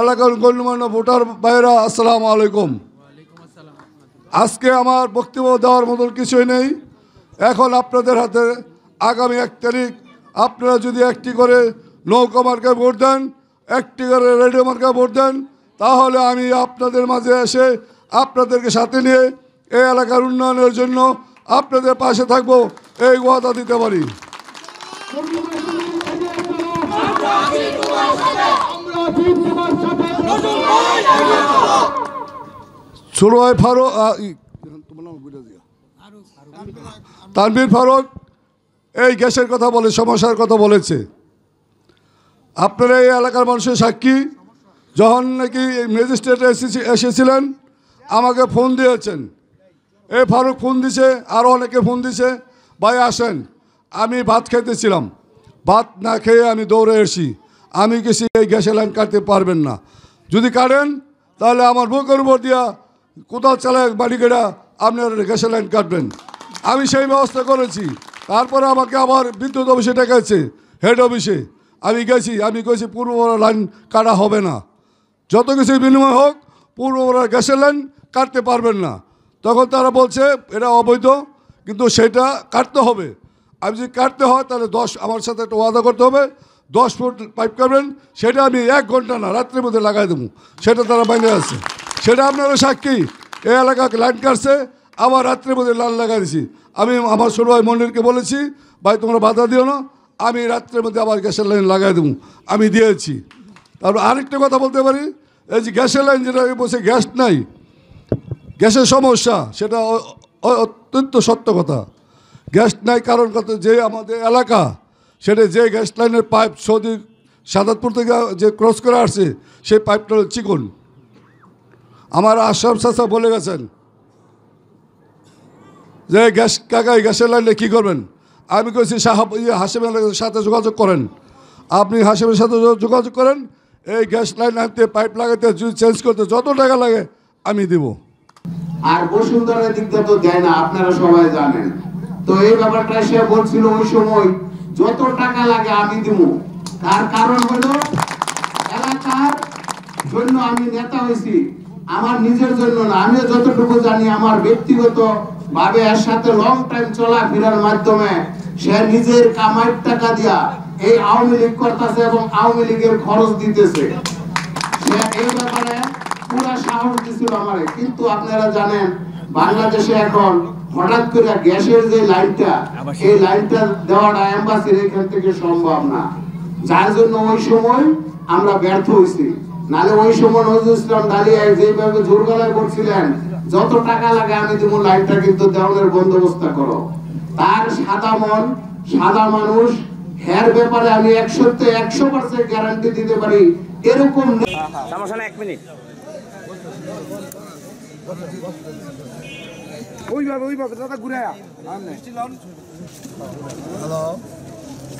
এলাকার গণ্যমান্য ভোটার ভাইরা আসসালাম আলাইকুম আজকে আমার বক্তব্য দেওয়ার মতন কিছুই নেই এখন আপনাদের হাতে আগামী এক তারিখ আপনারা যদি একটি করে নৌকা মার্কায় ভোট দেন একটি করে রেডিও মার্কায় ভোট দেন তাহলে আমি আপনাদের মাঝে এসে আপনাদেরকে সাথে নিয়ে এই এলাকার উন্নয়নের জন্য আপনাদের পাশে থাকবো এই ওয়াদা দিতে পারি আমরা সুরয় ফারুক তানবীর ফারুক এই গ্যাসের কথা বলে সমস্যার কথা বলেছে আপনারা এই এলাকার মানুষের সাক্ষী যখন নাকি ম্যাজিস্ট্রেট এসেছিলেন আমাকে ফোন দিয়েছেন এই ফারুক ফোন দিছে আরও অনেকে ফোন দিছে ভাই আসেন আমি ভাত খেতেছিলাম ভাত না খেয়ে আমি দৌড়ে এসি আমি কিছু এই গ্যাসের লাইন কাটতে পারবেন না যদি কাটেন তাহলে আমার বুকের উপর দিয়া কোথাও বাড়ি বাড়িগেড়া আপনারা গ্যাসের লাইন কাটবেন আমি সেই ব্যবস্থা করেছি তারপরে আমাকে আবার বিদ্যুৎ অফিসে ডেকেছে হেড অফিসে আমি গেছি আমি গেছি পূর্ববরা লাইন কাটা হবে না যত কিছু বিনিময় হোক পূর্ববরার গ্যাসের লাইন কাটতে পারবেন না তখন তারা বলছে এটা অবৈধ কিন্তু সেটা কাটতে হবে আমি যদি কাটতে হয় তাহলে দশ আমার সাথে একটা ওয়াদা করতে হবে দশ ফুট পাইপ কাটবেন সেটা আমি এক ঘন্টা না রাত্রের মধ্যে লাগাই দেবো সেটা তারা বাইরে আছে সেটা আপনারা সাক্ষী এই এলাকা লাইন কাটছে আবার রাত্রে মধ্যে লাল লাগা দিছি আমি আমার সরভাই মন্ডলকে বলেছি ভাই তোমরা বাধা দিও না আমি রাত্রের মধ্যে আবার গ্যাসের লাইন লাগাই দেবো আমি দিয়েছি তারপর আরেকটা কথা বলতে পারি এই যে গ্যাসের লাইন যেটা বসে গ্যাস নাই গ্যাসের সমস্যা সেটা অত্যন্ত সত্য কথা গ্যাস নাই কারণ কত যে আমাদের এলাকা সেটা যে গ্যাস লাইনের পাইপ সৌদি সাদাতপুর থেকে যে ক্রস করে আসছে সেই পাইপটা চিকন আমার আশরাফ সাসা বলে গেছেন যে গ্যাস কাকায় গ্যাসের লাইনে কী করবেন আমি কইছি সাহাব ইয়ে হাসিমের সাথে যোগাযোগ করেন আপনি হাসিমের সাথে যোগাযোগ করেন এই গ্যাস লাইন আনতে পাইপ লাগাতে চেঞ্জ করতে যত টাকা লাগে আমি দিব আর বসুন্ধরা দিকটা তো দেয় না আপনারা সবাই জানেন তো এই ব্যাপারটা সে বলছিল ওই সময় যত টাকা লাগে আমি দিব তার কারণ হলো এলাকার জন্য আমি নেতা হয়েছি আমার নিজের জন্য না আমিও যতটুকু জানি আমার ব্যক্তিগত ভাবে এর সাথে লং টাইম ফেরার মাধ্যমে সে নিজের কামাইয়ের টাকা দিয়া এই আওয়ামী লীগ করতেছে এবং আওয়ামী লীগের খরচ দিতেছে সে এই ব্যাপারে পুরা সাহস দিছিল আমারে কিন্তু আপনারা জানেন বাংলাদেশে এখন হঠাৎ করে গ্যাসের যে লাইনটা এই লাইনটা দেওয়াটা এম্বাসির এখান থেকে সম্ভব না যার জন্য ওই সময় আমরা ব্যর্থ হয়েছি নালে ওই সময় নজরুল ইসলাম দাঁড়িয়ে যেভাবে জোর গলায় করছিলেন যত টাকা লাগে আমি দিব লাইনটা কিন্তু দেওয়ালের বন্দোবস্ত করো তার সাদা মন সাদা মানুষ হ্যার ব্যাপারে আমি একশোতে একশো পার্সেন্ট গ্যারান্টি দিতে পারি এরকম এক মিনিট ওইভাবে ওইভাবে দাদা ঘুরে হ্যালো